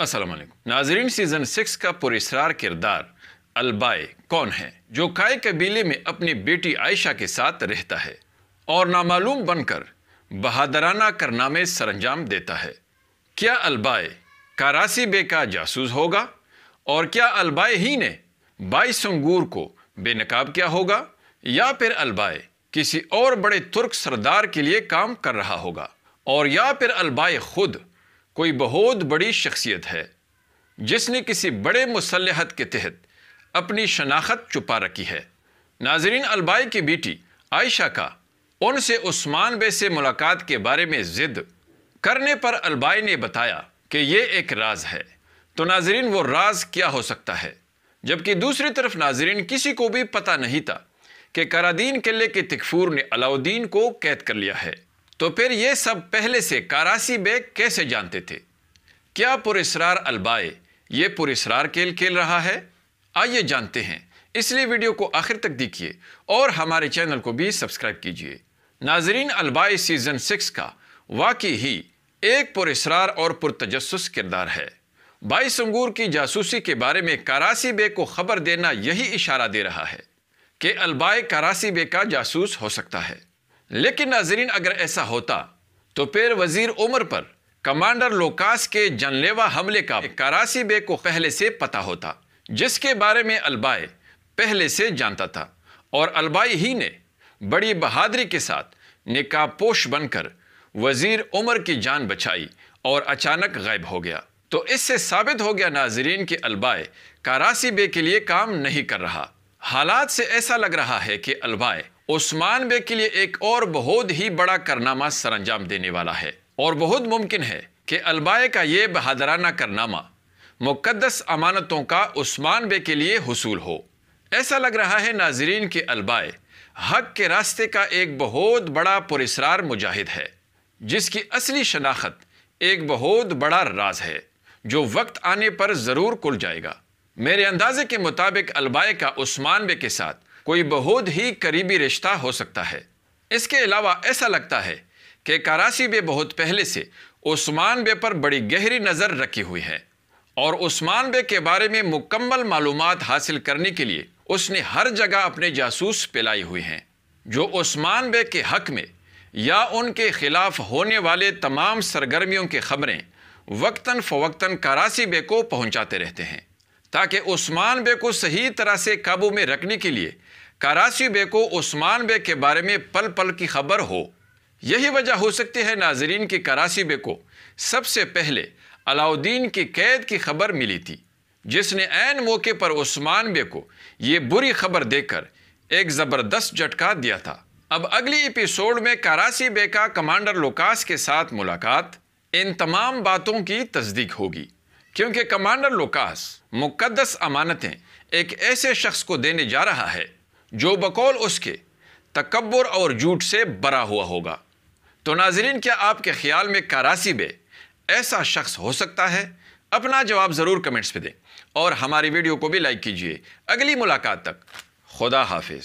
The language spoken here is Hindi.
असलम नाजरीन सीज़न सिक्स का पुरेसरार किरदार अलबाए कौन है जो काय कबीले में अपनी बेटी आयशा के साथ रहता है और नामालूम बनकर बहादराना करनामे सरंजाम देता है क्या अलबाए कारासी बे का जासूस होगा और क्या अलबाए ही ने बाई संगूर को बेनकाब किया होगा या फिर अलबाए किसी और बड़े तुर्क सरदार के लिए काम कर रहा होगा और या फिर अलबाए खुद कोई बहुत बड़ी शख्सियत है जिसने किसी बड़े मुसलहत के तहत अपनी शनाख्त छुपा रखी है नाजरीन अलबाई की बेटी आयशा का उनसे उस्मान बे से मुलाकात के बारे में ज़िद करने पर अलबाई ने बताया कि ये एक राज है तो नाजरीन वो राज क्या हो सकता है जबकि दूसरी तरफ नाजरीन किसी को भी पता नहीं था कि करादीन किले के तिकफूर ने अलाउद्दीन को कैद कर लिया है तो फिर ये सब पहले से कारासी बेग कैसे जानते थे क्या पुरेसरार अलबाए ये पुरस्रार खेल खेल रहा है आइए जानते हैं इसलिए वीडियो को आखिर तक देखिए और हमारे चैनल को भी सब्सक्राइब कीजिए नाजरीन अलबाए सीज़न सिक्स का वाकई ही एक पुरेसरार और पुरतजस किरदार है बाई संगूर की जासूसी के बारे में कारासी बे को खबर देना यही इशारा दे रहा है कि अलबाए कारासी बे का जासूस हो सकता है लेकिन नाजरीन अगर ऐसा होता तो फिर वजीर उमर पर कमांडर लोकास के जनलेवा हमले का कारासी बे को पहले से पता होता जिसके बारे में अलबाए पहले से जानता था और अलबाई ही ने बड़ी बहादुरी के साथ निकापोश बनकर वजीर उमर की जान बचाई और अचानक गायब हो गया तो इससे साबित हो गया नाजरीन के अलबाए कारासी बे के लिए काम नहीं कर रहा हालात से ऐसा लग रहा है कि अलबाए उस्मान बे के लिए एक और बहुत ही बड़ा करनामा सरंजाम देने वाला है और बहुत मुमकिन है कि अलबाए का ये बहादराना करनामा मुकदस अमानतों का उस्मान बे के लिए हसूल हो ऐसा लग रहा है नाजरीन के अलबाए हक के रास्ते का एक बहुत बड़ा पुरसरार मुजाहिद है जिसकी असली शनाख्त एक बहुत बड़ा राज है जो वक्त आने पर ज़रूर कुल जाएगा मेरे अंदाजे के मुताबिक अलबाए का उस्मान बे के साथ कोई बहुत ही करीबी रिश्ता हो सकता है इसके अलावा ऐसा लगता है कि करासी बे बहुत पहले से उस्मान बे पर बड़ी गहरी नज़र रखी हुई है और उस्मान बे के बारे में मुकम्मल मालूम हासिल करने के लिए उसने हर जगह अपने जासूस पिलाई हुई हैं जो उस्मान बे के हक में या उनके खिलाफ होने वाले तमाम सरगर्मियों की खबरें वक्ता फ़वक्ता करासी बे को पहुँचाते रहते हैं ताकि उस्मान बे को सही तरह से काबू में रखने के लिए कारासी बे को उस्मान बे के बारे में पल पल की खबर हो यही वजह हो सकती है नाजरीन की कारासी बे को सबसे पहले अलाउद्दीन की कैद की खबर मिली थी जिसने ऐन मौके पर उस्मान बे को ये बुरी खबर देकर एक ज़बरदस्त झटका दिया था अब अगली एपिसोड में कारासी बे का कमांडर लोकास के साथ मुलाकात इन तमाम बातों की तस्दीक होगी क्योंकि कमांडर लुकास मुकदस अमानतें एक ऐसे शख्स को देने जा रहा है जो बकौल उसके तकबर और झूठ से बरा हुआ होगा तो नाजरीन क्या आपके ख्याल में कारासीब ऐसा शख्स हो सकता है अपना जवाब ज़रूर कमेंट्स पे दें और हमारी वीडियो को भी लाइक कीजिए अगली मुलाकात तक खुदा हाफिज